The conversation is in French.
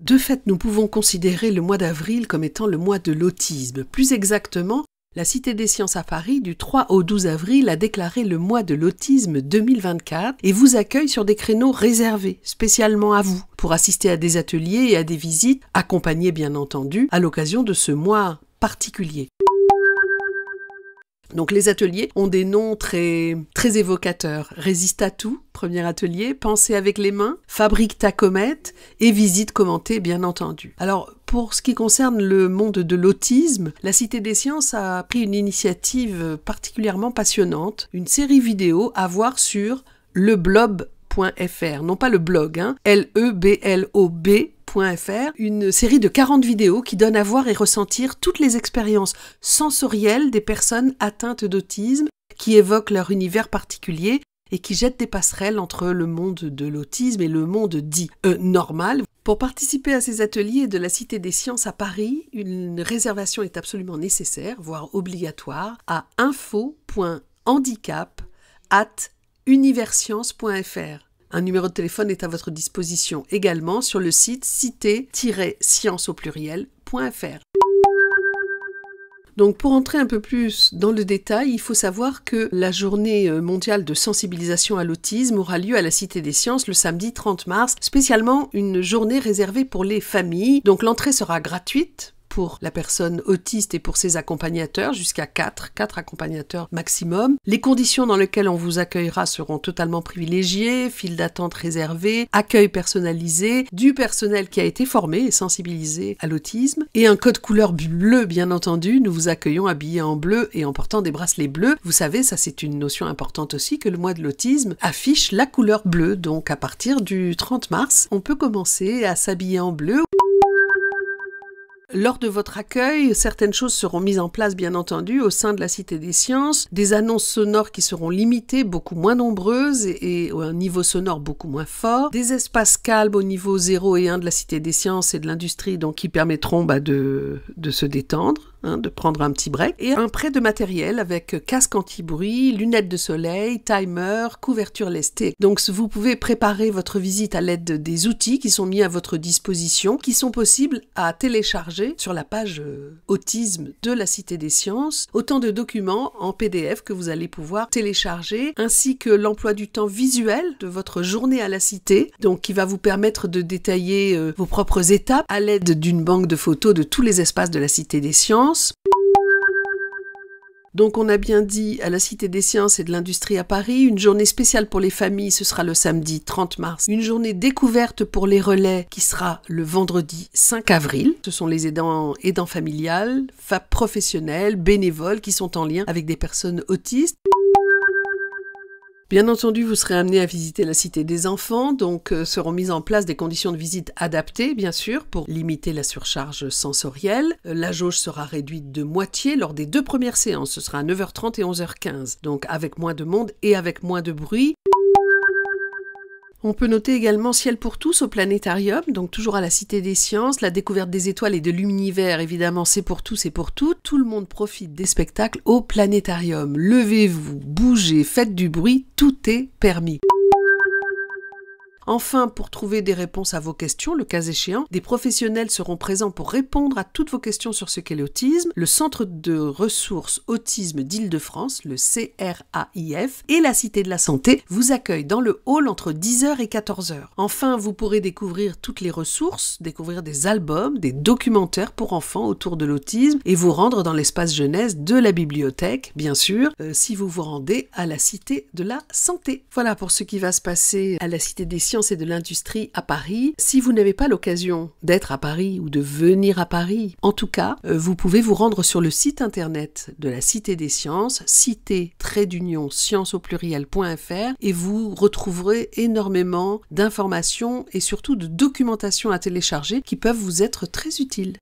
De fait, nous pouvons considérer le mois d'avril comme étant le mois de l'autisme. Plus exactement, la Cité des sciences à Paris, du 3 au 12 avril, a déclaré le mois de l'autisme 2024 et vous accueille sur des créneaux réservés, spécialement à vous, pour assister à des ateliers et à des visites, accompagnés bien entendu, à l'occasion de ce mois particulier. Donc les ateliers ont des noms très, très évocateurs. Résiste à tout, premier atelier, Pensez avec les mains, fabrique ta comète et visite commentée bien entendu. Alors pour ce qui concerne le monde de l'autisme, la Cité des Sciences a pris une initiative particulièrement passionnante, une série vidéo à voir sur leblob.fr, non pas le blog, hein, L-E-B-L-O-B Fr, une série de 40 vidéos qui donnent à voir et ressentir toutes les expériences sensorielles des personnes atteintes d'autisme, qui évoquent leur univers particulier et qui jettent des passerelles entre le monde de l'autisme et le monde dit normal. Pour participer à ces ateliers de la Cité des Sciences à Paris, une réservation est absolument nécessaire, voire obligatoire, à info.handicap un numéro de téléphone est à votre disposition également sur le site cité-science Donc pour entrer un peu plus dans le détail, il faut savoir que la journée euh, mondiale de sensibilisation à l'autisme aura lieu à la Cité des Sciences le samedi 30 mars, spécialement une journée réservée pour les familles. Donc l'entrée sera gratuite pour la personne autiste et pour ses accompagnateurs, jusqu'à 4, 4 accompagnateurs maximum. Les conditions dans lesquelles on vous accueillera seront totalement privilégiées, file d'attente réservée, accueil personnalisé, du personnel qui a été formé et sensibilisé à l'autisme, et un code couleur bleu bien entendu. Nous vous accueillons habillés en bleu et en portant des bracelets bleus. Vous savez, ça c'est une notion importante aussi, que le mois de l'autisme affiche la couleur bleue. Donc à partir du 30 mars, on peut commencer à s'habiller en bleu lors de votre accueil, certaines choses seront mises en place, bien entendu, au sein de la Cité des Sciences, des annonces sonores qui seront limitées, beaucoup moins nombreuses et, à un niveau sonore beaucoup moins fort, des espaces calmes au niveau 0 et 1 de la Cité des Sciences et de l'industrie, donc qui permettront bah, de, se détendre. Hein, de prendre un petit break, et un prêt de matériel avec casque anti-bruit, lunettes de soleil, timer, couverture lestée. Donc vous pouvez préparer votre visite à l'aide des outils qui sont mis à votre disposition, qui sont possibles à télécharger sur la page euh, autisme de la Cité des Sciences autant de documents en PDF que vous allez pouvoir télécharger, ainsi que l'emploi du temps visuel de votre journée à la Cité, donc qui va vous permettre de détailler euh, vos propres étapes à l'aide d'une banque de photos de tous les espaces de la Cité des Sciences. Donc on a bien dit à la Cité des sciences et de l'industrie à Paris, une journée spéciale pour les familles, ce sera le samedi 30 mars. Une journée découverte pour les relais qui sera le vendredi 5 avril. Ce sont les aidants, aidants familiales, professionnels, bénévoles qui sont en lien avec des personnes autistes. Bien entendu, vous serez amené à visiter la Cité des enfants, donc euh, seront mises en place des conditions de visite adaptées, bien sûr, pour limiter la surcharge sensorielle. Euh, la jauge sera réduite de moitié lors des deux premières séances, ce sera à 9h30 et 11h15, donc avec moins de monde et avec moins de bruit. On peut noter également Ciel pour tous au planétarium, donc toujours à la Cité des Sciences, la découverte des étoiles et de l'univers, évidemment, c'est pour tous et pour tout. Tout le monde profite des spectacles au planétarium. Levez-vous, bougez, faites du bruit, tout est permis. Enfin, pour trouver des réponses à vos questions, le cas échéant, des professionnels seront présents pour répondre à toutes vos questions sur ce qu'est l'autisme, le Centre de ressources autisme d'Île-de-France, le CRAIF, et la Cité de la Santé vous accueillent dans le hall entre 10h et 14h. Enfin, vous pourrez découvrir toutes les ressources, découvrir des albums, des documentaires pour enfants autour de l'autisme et vous rendre dans l'espace jeunesse de la bibliothèque, bien sûr, euh, si vous vous rendez à la Cité de la Santé. Voilà pour ce qui va se passer à la Cité des Sciences et de l'industrie à Paris. Si vous n'avez pas l'occasion d'être à Paris ou de venir à Paris, en tout cas, euh, vous pouvez vous rendre sur le site internet de la Cité des sciences, cité trait au pluriel.fr et vous retrouverez énormément d'informations et surtout de documentations à télécharger qui peuvent vous être très utiles.